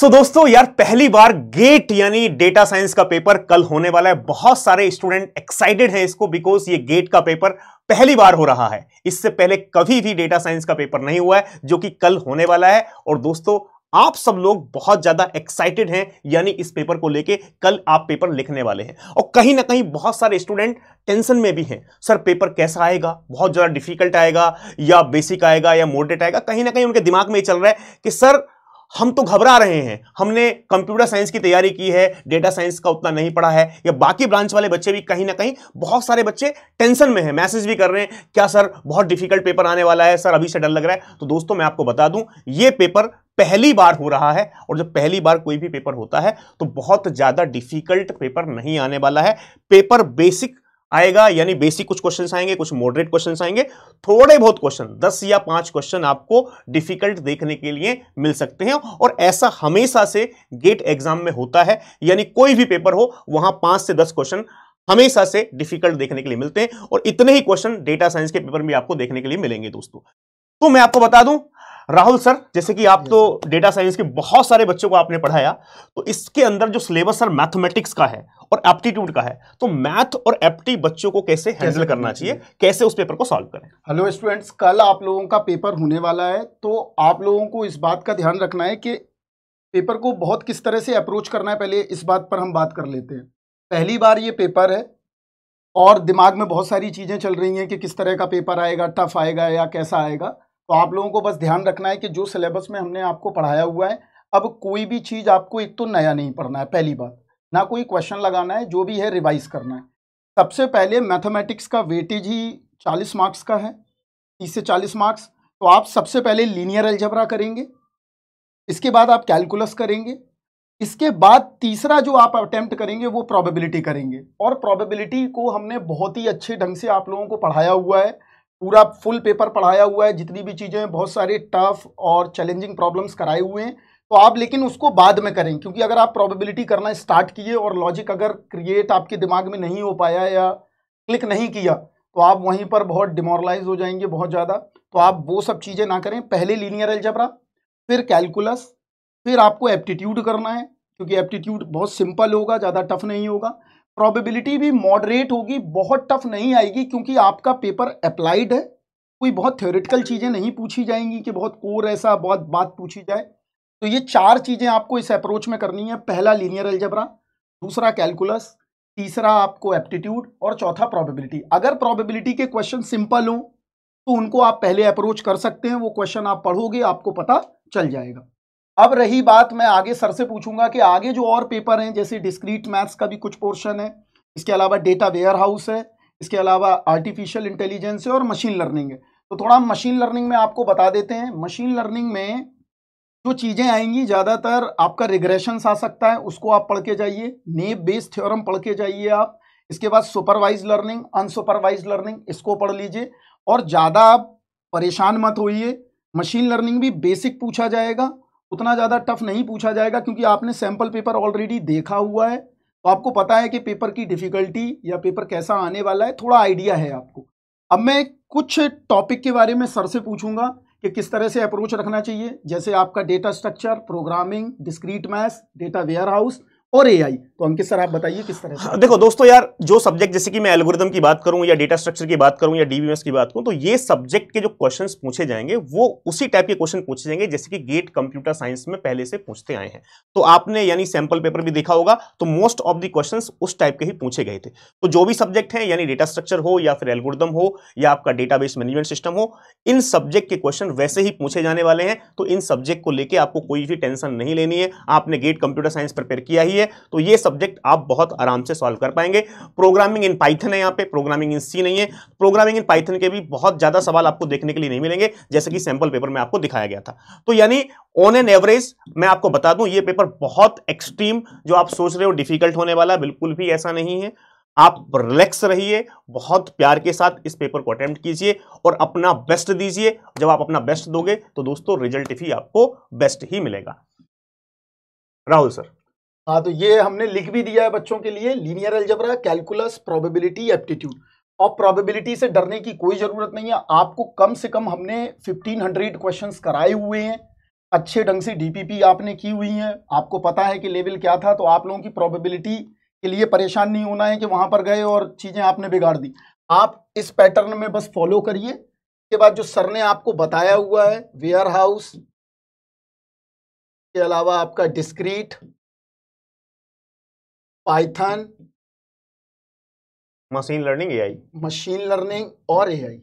सो so, दोस्तों यार पहली बार गेट यानी डेटा साइंस का पेपर कल होने वाला है बहुत सारे स्टूडेंट एक्साइटेड हैं इसको बिकॉज ये गेट का पेपर पहली बार हो रहा है इससे पहले कभी भी डेटा साइंस का पेपर नहीं हुआ है जो कि कल होने वाला है और दोस्तों आप सब लोग बहुत ज्यादा एक्साइटेड हैं यानी इस पेपर को लेके कल आप पेपर लिखने वाले हैं और कहीं ना कहीं बहुत सारे स्टूडेंट टेंशन में भी हैं सर पेपर कैसा आएगा बहुत ज्यादा डिफिकल्ट आएगा या बेसिक आएगा या मोडेट आएगा कहीं ना कहीं उनके दिमाग में ये चल रहा है कि सर हम तो घबरा रहे हैं हमने कंप्यूटर साइंस की तैयारी की है डेटा साइंस का उतना नहीं पढ़ा है या बाकी ब्रांच वाले बच्चे भी कहीं ना कहीं बहुत सारे बच्चे टेंशन में हैं मैसेज भी कर रहे हैं क्या सर बहुत डिफिकल्ट पेपर आने वाला है सर अभी से डर लग रहा है तो दोस्तों मैं आपको बता दूं ये पेपर पहली बार हो रहा है और जब पहली बार कोई भी पेपर होता है तो बहुत ज़्यादा डिफिकल्ट पेपर नहीं आने वाला है पेपर बेसिक आएगा यानी बेसिक कुछ क्वेश्चंस आएंगे कुछ मॉडरेट क्वेश्चंस आएंगे थोड़े बहुत क्वेश्चन दस या पांच क्वेश्चन आपको डिफिकल्ट देखने के लिए मिल सकते हैं और ऐसा हमेशा से गेट एग्जाम में होता है यानी कोई भी पेपर हो वहां पांच से दस क्वेश्चन हमेशा से डिफिकल्ट देखने के लिए मिलते हैं और इतने ही क्वेश्चन डेटा साइंस के पेपर में आपको देखने के लिए मिलेंगे दोस्तों तो मैं आपको बता दूं राहुल सर जैसे कि आप तो डेटा साइंस के बहुत सारे बच्चों को आपने पढ़ाया तो इसके अंदर जो सिलेबस सर मैथमेटिक्स का है और एप्टीट्यूड का है तो मैथ और एप्टी बच्चों को कैसे हैंडल करना चाहिए कैसे उस पेपर को सॉल्व करें हेलो स्टूडेंट्स कल आप लोगों का पेपर होने वाला है तो आप लोगों को इस बात का ध्यान रखना है कि पेपर को बहुत किस तरह से अप्रोच करना है पहले इस बात पर हम बात कर लेते हैं पहली बार ये पेपर है और दिमाग में बहुत सारी चीज़ें चल रही हैं कि किस तरह का पेपर आएगा टफ आएगा या कैसा आएगा तो आप लोगों को बस ध्यान रखना है कि जो सिलेबस में हमने आपको पढ़ाया हुआ है अब कोई भी चीज़ आपको एक तो नया नहीं पढ़ना है पहली बात ना कोई क्वेश्चन लगाना है जो भी है रिवाइज करना है सबसे पहले मैथमेटिक्स का वेटेज ही चालीस मार्क्स का है तीस से चालीस मार्क्स तो आप सबसे पहले लीनियर एल्जबरा करेंगे इसके बाद आप कैलकुलस करेंगे इसके बाद तीसरा जो आप अटैम्प्ट करेंगे वो प्रोबेबिलिटी करेंगे और प्रोबेबिलिटी को हमने बहुत ही अच्छे ढंग से आप लोगों को पढ़ाया हुआ है पूरा फुल पेपर पढ़ाया हुआ है जितनी भी चीज़ें हैं बहुत सारे टफ और चैलेंजिंग प्रॉब्लम्स कराए हुए हैं तो आप लेकिन उसको बाद में करें क्योंकि अगर आप प्रोबेबिलिटी करना स्टार्ट किए और लॉजिक अगर क्रिएट आपके दिमाग में नहीं हो पाया या क्लिक नहीं किया तो आप वहीं पर बहुत डिमोरलाइज हो जाएंगे बहुत ज़्यादा तो आप वो सब चीज़ें ना करें पहले लीनियर एल्जबरा फिर कैलकुलस फिर आपको एप्टीट्यूड करना है क्योंकि एप्टीट्यूड बहुत सिंपल होगा ज़्यादा टफ नहीं होगा प्रोबेबिलिटी भी मॉडरेट होगी बहुत टफ नहीं आएगी क्योंकि आपका पेपर अप्लाइड है कोई बहुत थ्योरेटिकल चीज़ें नहीं पूछी जाएंगी कि बहुत कोर ऐसा बहुत बात पूछी जाए तो ये चार चीज़ें आपको इस अप्रोच में करनी है पहला लीनियर एल्जबरा दूसरा कैलकुलस तीसरा आपको एप्टीट्यूड और चौथा प्रोबेबिलिटी अगर प्रोबेबिलिटी के क्वेश्चन सिंपल हों तो उनको आप पहले अप्रोच कर सकते हैं वो क्वेश्चन आप पढ़ोगे आपको पता चल जाएगा अब रही बात मैं आगे सर से पूछूंगा कि आगे जो और पेपर हैं जैसे डिस्क्रीट मैथ्स का भी कुछ पोर्शन है इसके अलावा डेटा वेयर हाउस है इसके अलावा आर्टिफिशियल इंटेलिजेंस है और मशीन लर्निंग है तो थोड़ा हम मशीन लर्निंग में आपको बता देते हैं मशीन लर्निंग में जो चीज़ें आएंगी ज़्यादातर आपका रिग्रेशंस आ सकता है उसको आप पढ़ के जाइए नेब बेस्ड थ्योरम पढ़ के जाइए आप इसके बाद सुपरवाइज लर्निंग अनसुपरवाइज लर्निंग इसको पढ़ लीजिए और ज़्यादा आप परेशान मत होइए मशीन लर्निंग भी बेसिक पूछा जाएगा उतना ज़्यादा टफ नहीं पूछा जाएगा क्योंकि आपने सैम्पल पेपर ऑलरेडी देखा हुआ है तो आपको पता है कि पेपर की डिफ़िकल्टी या पेपर कैसा आने वाला है थोड़ा आइडिया है आपको अब मैं कुछ टॉपिक के बारे में सर से पूछूंगा कि किस तरह से अप्रोच रखना चाहिए जैसे आपका data structure programming discrete maths data warehouse और एआई तो अंकित सर आप बताइए किस तरह से हाँ, देखो दोस्तों यार जो सब्जेक्ट जैसे कि मैं एल्गोरिदम की बात करूं या डेटा स्ट्रक्चर की बात करूं या डीबीएमएस की बात करूं तो ये सब्जेक्ट के जो क्वेश्चंस पूछे जाएंगे वो उसी टाइप के क्वेश्चन पूछे जाएंगे जैसे कि गेट कंप्यूटर साइंस में पहले से पूछते आए हैं तो आपने यानी सैंपल पेपर भी देखा होगा तो मोस्ट ऑफ दी क्वेश्चन उस टाइप के ही पूछे गए थे तो जो भी सब्जेक्ट है यानी डेटा स्ट्रक्चर हो या फिर एल्गोरिदम हो या आपका बेस मैनेजमेंट सिस्टम हो इन सब्जेक्ट के क्वेश्चन वैसे ही पूछे जाने वाले हैं तो इन सब्जेक्ट को लेकर आपको कोई भी टेंशन नहीं लेनी है आपने गेट कंप्यूटर साइंस प्रिपेयर किया ही है तो ये सब्जेक्ट आप बहुत आराम से सॉल्व कर पाएंगे प्रोग्रामिंग इन पाइथन है यहाँ पे प्रोग्रामिंग इन सी नहीं है प्रोग्रामिंग इन पाइथन के भी बहुत ज़्यादा सवाल आपको देखने के लिए नहीं मिलेंगे जैसे कि सैंपल पेपर में आपको दिखाया गया था तो यानी ऑन एन एवरेज मैं आपको बता दूं ये पेपर बहुत एक्सट्रीम जो आप सोच रहे हो डिफिकल्ट होने वाला बिल्कुल भी ऐसा नहीं है आप रिलैक्स रहिए बहुत प्यार के साथ इस पेपर को अटेम्प्ट कीजिए और अपना बेस्ट दीजिए जब आप अपना बेस्ट दोगे तो दोस्तों रिजल्ट भी आपको बेस्ट ही मिलेगा राहुल सर हाँ तो ये हमने लिख भी दिया है बच्चों के लिए linear algebra calculus probability aptitude और प्रोबेबिलिटी से डरने की कोई ज़रूरत नहीं है आपको कम से कम हमने 1500 क्वेश्चंस कराए हुए हैं अच्छे ढंग से डीपीपी आपने की हुई है आपको पता है कि लेवल क्या था तो आप लोगों की प्रोबेबिलिटी के लिए परेशान नहीं होना है कि वहाँ पर गए और चीज़ें आपने बिगाड़ दी आप इस पैटर्न में बस फॉलो करिए इसके बाद जो सर ने आपको बताया हुआ है वेयर हाउस के अलावा आपका discrete Python machine learning A I machine learning और ए आई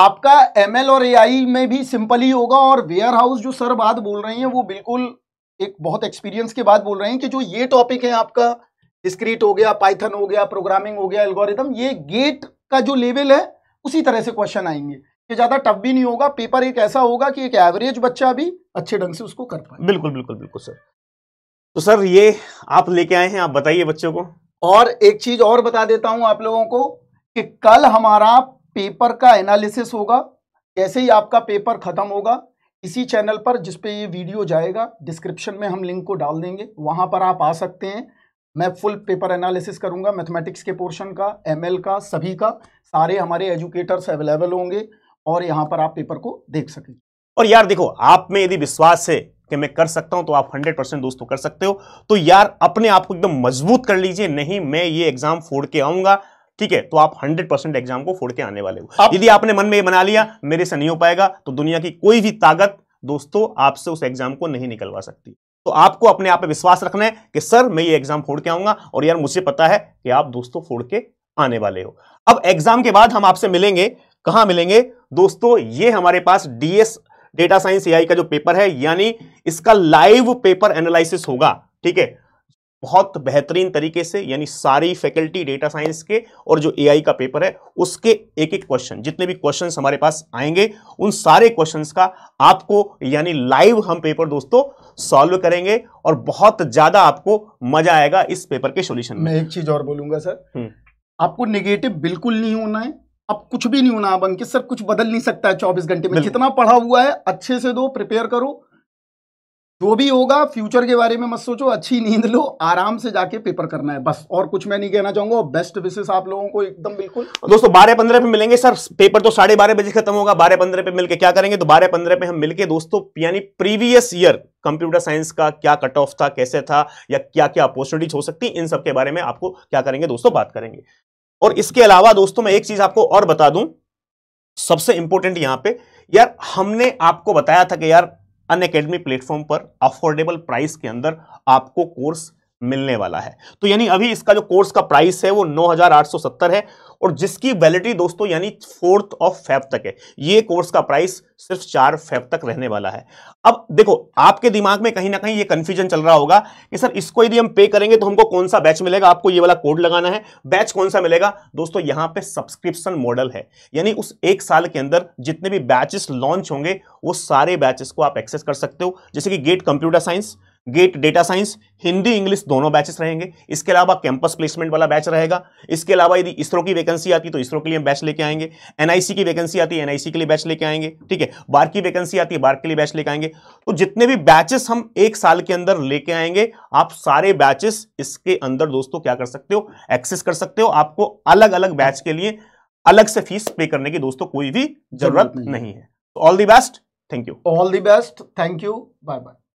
आपका एमएल और एआई में भी सिंपल ही होगा और वेयर हाउस जो सर बात बोल रहे हैं वो बिल्कुल एक बहुत एक्सपीरियंस के बाद बोल रहे हैं कि जो ये टॉपिक है आपका डिस्क्रीट हो गया पाइथन हो गया प्रोग्रामिंग हो गया एल्गोरिदम ये गेट का जो लेवल है उसी तरह से क्वेश्चन आएंगे ये ज्यादा टफ भी नहीं होगा पेपर एक ऐसा होगा कि एक एवरेज बच्चा भी अच्छे ढंग से उसको कर पाए बिल्कुल बिल्कुल बिल्कुल सर तो सर ये आप लेके आए हैं आप बताइए बच्चों को और एक चीज और बता देता हूं आप लोगों को कि कल हमारा पेपर का एनालिसिस होगा जैसे ही आपका पेपर खत्म होगा इसी चैनल पर जिस पे ये वीडियो जाएगा डिस्क्रिप्शन में हम लिंक को डाल देंगे वहां पर आप आ सकते हैं मैं फुल पेपर एनालिसिस करूंगा मैथमेटिक्स के पोर्शन का एमएल का सभी का सारे हमारे एजुकेटर्स अवेलेबल होंगे और यहाँ पर आप पेपर को देख सकें और यार देखो आप में यदि विश्वास है कि मैं कर सकता हूं तो आप 100 परसेंट दोस्तों तो कर सकते हो तो यार अपने आप को एकदम मजबूत कर लीजिए नहीं मैं ये एग्जाम फोड़ के आऊंगा ठीक है तो आप 100 परसेंट एग्जाम को फोड़ के आने वाले हो आप... यदि आपने मन में ये बना लिया मेरे से नहीं हो पाएगा तो दुनिया की कोई भी ताकत दोस्तों आपसे उस एग्जाम को नहीं निकलवा सकती तो आपको अपने आप पर विश्वास रखना है कि सर मैं ये एग्जाम फोड़ के आऊंगा और यार मुझे पता है कि आप दोस्तों फोड़ के आने वाले हो अब एग्जाम के बाद हम आपसे मिलेंगे कहां मिलेंगे दोस्तों ये हमारे पास डीएस डेटा साइंस एआई का जो पेपर है यानी इसका लाइव पेपर एनालिसिस होगा ठीक है बहुत बेहतरीन तरीके से यानी सारी फैकल्टी डेटा साइंस के और जो एआई का पेपर है उसके एक एक क्वेश्चन जितने भी क्वेश्चंस हमारे पास आएंगे उन सारे क्वेश्चंस का आपको यानी लाइव हम पेपर दोस्तों सॉल्व करेंगे और बहुत ज्यादा आपको मजा आएगा इस पेपर के सोल्यूशन में मैं एक चीज और बोलूंगा सर हम्म। आपको निगेटिव बिल्कुल नहीं होना है अब कुछ भी नहीं होना अब अंकित सर कुछ बदल नहीं सकता है चौबीस घंटे में जितना पढ़ा हुआ है अच्छे से दो प्रिपेयर करो जो भी होगा फ्यूचर के बारे में मत सोचो अच्छी नींद लो आराम से जाके पेपर करना है बस और कुछ मैं नहीं कहना चाहूंगा बेस्ट विशेष आप लोगों को एकदम बिल्कुल दोस्तों बारह पंद्रह पे मिलेंगे सर पेपर तो साढ़े बारह बजे खत्म होगा बारह पंद्रह पे मिलके क्या करेंगे तो बारह पंद्रह पे हम मिलके दोस्तों यानी प्रीवियस ईयर कंप्यूटर साइंस का क्या कट ऑफ था कैसे था या क्या क्या अपॉर्चुनिटीज हो सकती इन सब के बारे में आपको क्या करेंगे दोस्तों बात करेंगे और इसके अलावा दोस्तों मैं एक चीज आपको और बता दूं सबसे इंपॉर्टेंट यहां पे यार हमने आपको बताया था कि यार अन अकेडमी प्लेटफॉर्म पर अफोर्डेबल प्राइस के अंदर आपको कोर्स मिलने वाला है तो यानी अभी इसका जो कोर्स का प्राइस है वो नौ है और जिसकी वैलिडिटी दोस्तों यानी फोर्थ ऑफ फेब तक है ये कोर्स का प्राइस सिर्फ चार फेब तक रहने वाला है अब देखो आपके दिमाग में कहीं ना कहीं ये कंफ्यूजन चल रहा होगा कि सर इसको यदि हम पे करेंगे तो हमको कौन सा बैच मिलेगा आपको ये वाला कोड लगाना है बैच कौन सा मिलेगा दोस्तों यहाँ पे सब्सक्रिप्शन मॉडल है यानी उस एक साल के अंदर जितने भी बैचेस लॉन्च होंगे वो सारे बैचेस को आप एक्सेस कर सकते हो जैसे कि GATE computer science GATE data science Hindi English दोनों बैचेस रहेंगे इसके अलावा कैंपस प्लेसमेंट वाला बैच रहेगा इसके अलावा यदि इसरो की वैकेंसी आती तो इसरो के लिए बैच लेके आएंगे एनआईसी की वैकेंसी आती है एनआईसी के लिए बैच लेके आएंगे ठीक है बार की वैकेंसी आती है बार के लिए बैच लेके आएंगे तो जितने भी बैचेस हम एक साल के अंदर लेके आएंगे आप सारे बैचेस इसके अंदर दोस्तों क्या कर सकते हो एक्सेस कर सकते हो आपको अलग अलग बैच के लिए अलग से फीस पे करने की दोस्तों कोई भी जरूरत नहीं है all the best thank you all the best thank you bye bye